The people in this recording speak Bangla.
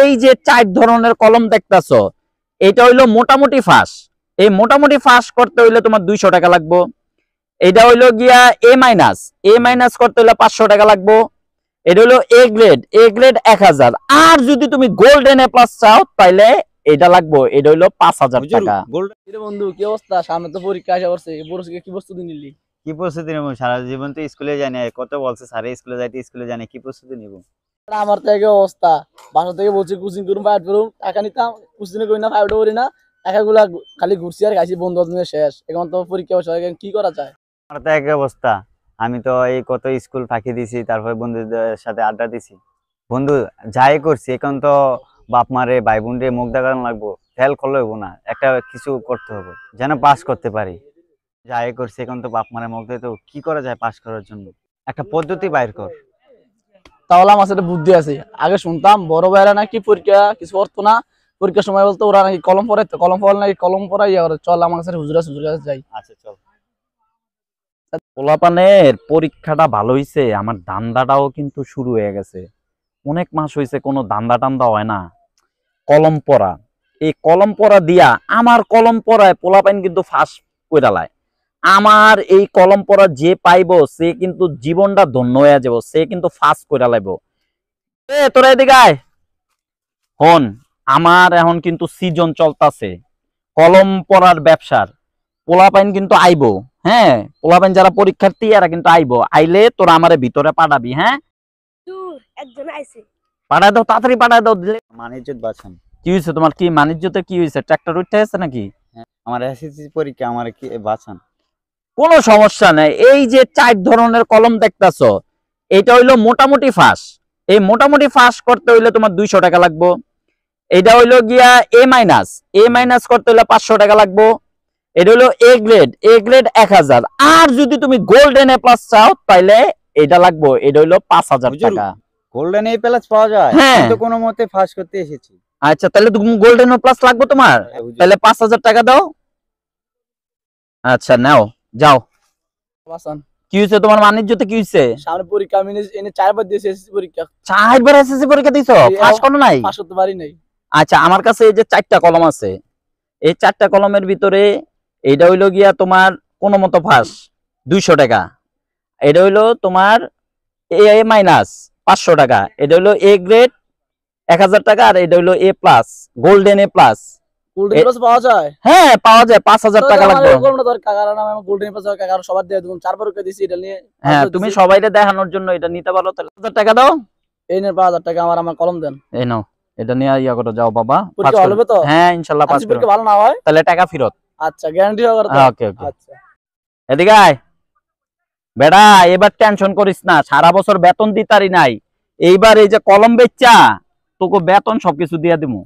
এই যে চার ধরনের কলম দেখতেছ এটা হইলো মোটামুটি ফাঁস এই মোটামুটি ফাঁস করতে হইলে তোমার দুইশো টাকা লাগবো এটা হইলো গিয়া এ মাইনাস এ মাইনাস করতে হইলে পাঁচশো টাকা লাগবো এটা হইলো এ গ্রেড এ গ্রেড এক হাজার আর যদি তুমি গোল্ডেন এ প্লাস চাও তাইলে এটা লাগবো এটা হইলো পাঁচ হাজার টাকা বন্ধু কি অবস্থা সামনে তো পরীক্ষা আসা করছে কি প্রস্তুতি নিলি কি প্রস্তুতি নেবো সারা জীবন তো স্কুলে জানি কত বলছে সারা স্কুলে যাইতে স্কুলে জানি কি প্রস্তুতি নিবো আমার তো অবস্থা বাসা থেকে বলছি কোচিং করুন ফাইট করুন টাকা নিতাম কোচিং করি না ফাইটও করি না একাগুলা খালি ঘুরছি আর খাইছি বন্ধু দিনের শেষ এখন তো পরীক্ষা বসে কি করা যায় আমার তো একই অবস্থা আমি তো এই কত স্কুল ফাঁকি দিছি তারপরে বন্ধুদের সাথে আড্ডা দিছি বন্ধু যাই করছি এখন তো বাপ মারে ভাই বোন রে মুখ দেখানো লাগবো ফেল করলে হবো না একটা কিছু করতে হবে যেন পাস করতে পারি যাই করছি এখন তো বাপ মারে মুখ দিয়ে তো কি করা যায় পাস করার জন্য একটা পদ্ধতি বাইর কর তাহলে আমার সাথে বুদ্ধি আছে আগে শুনতাম বড় ভাইরা নাকি পরীক্ষা কিছু করতো না পরীক্ষার সময় বলতো ওরা নাকি কলম পরে কলম পড়ে নাকি কলম পড়া আর চল আমার সাথে হুজুরা সুজুর কাছে যাই আচ্ছা চল পোলাপানের পরীক্ষাটা ভালো হইছে আমার দান্দাটাও কিন্তু শুরু হয়ে গেছে অনেক মাস হয়েছে কোনো দান্দা টান্দা হয় না কলম পরা এই কলম পরা দিয়া আমার কলম পরায় পোলাপাইন কিন্তু ফাঁস কইরালায় আমার এই কলম পড়া যে পাইব সে কিন্তু জীবনটা ধন্য হয়ে যাব সে কিন্তু ফার্স্ট করে লাইব এ তোরা এদিকে হন আমার এখন কিন্তু সিজন চলতেছে কলম পড়ার ব্যবসার পোলাপাইন কিন্তু আইব হ্যাঁ পোলাপাইন যারা পরীক্ষার্থী এরা কিন্তু আইব আইলে তোরা আমার ভিতরে পাঠাবি হ্যাঁ পাঠায় দাও তাড়াতাড়ি পাঠায় দাও দিলে কি হয়েছে তোমার কি মানিজ্জতে কি হয়েছে ট্রাক্টর উঠতে আছে নাকি হ্যাঁ, আমার পরীক্ষা আমার কি বাছান কোনো সমস্যা নাই এই যে চার ধরনের কলম দেখতেছ এটা হইলো মোটামুটি ফাঁস এই মোটামুটি ফাঁস করতে হইলে তোমার দুইশো টাকা লাগবো এটা হইলো গিয়া এ মাইনাস এ মাইনাস করতে হইলে পাঁচশো টাকা লাগবো এটা হইলো এ গ্রেড এ গ্রেড এক হাজার আর যদি তুমি গোল্ডেন এ প্লাস চাও তাহলে এটা লাগবো এটা হইলো পাঁচ হাজার টাকা গোল্ডেন এ প্লাস পাওয়া যায় হ্যাঁ তো কোনো মতে ফাঁস করতে এসেছি আচ্ছা তাহলে তুমি গোল্ডেন প্লাস লাগবে তোমার হ্যাঁ, তাহলে পাঁচ হাজার টাকা দাও আচ্ছা নাও যাও কি হয়েছে তোমার বাণিজ্যতে কি হয়েছে সামনে পরীক্ষা আমি এনে চারবার দিয়েছি এসএসসি পরীক্ষা চারবার এসএসসি পরীক্ষা দিছো পাস করো নাই পাস করতে পারি নাই আচ্ছা আমার কাছে এই যে চারটা কলম আছে এই চারটা কলমের ভিতরে এটা হইলো গিয়া তোমার কোনো মতো ফাঁস দুইশো টাকা এটা হইলো তোমার এ মাইনাস পাঁচশো টাকা এটা হইলো এ গ্রেড এক টাকা আর এটা হইলো A plus golden A plus পাওয়া যায় হ্যাঁ, টাকা হ্যাঁ, তুমি দেখানোর জন্য এটা নিতে পারো টাকা কলম দেন তো হ্যাঁ, আচ্ছা, ভালো না হয় তাহলে টাকা ফেরত আচ্ছা আচ্ছা এদিকে এবার টেনশন করিস না সারা বছর বেতন দিতারি নাই এইবার এই যে কলম বেচা তোকে বেতন সবকিছু দিয়ে দিবো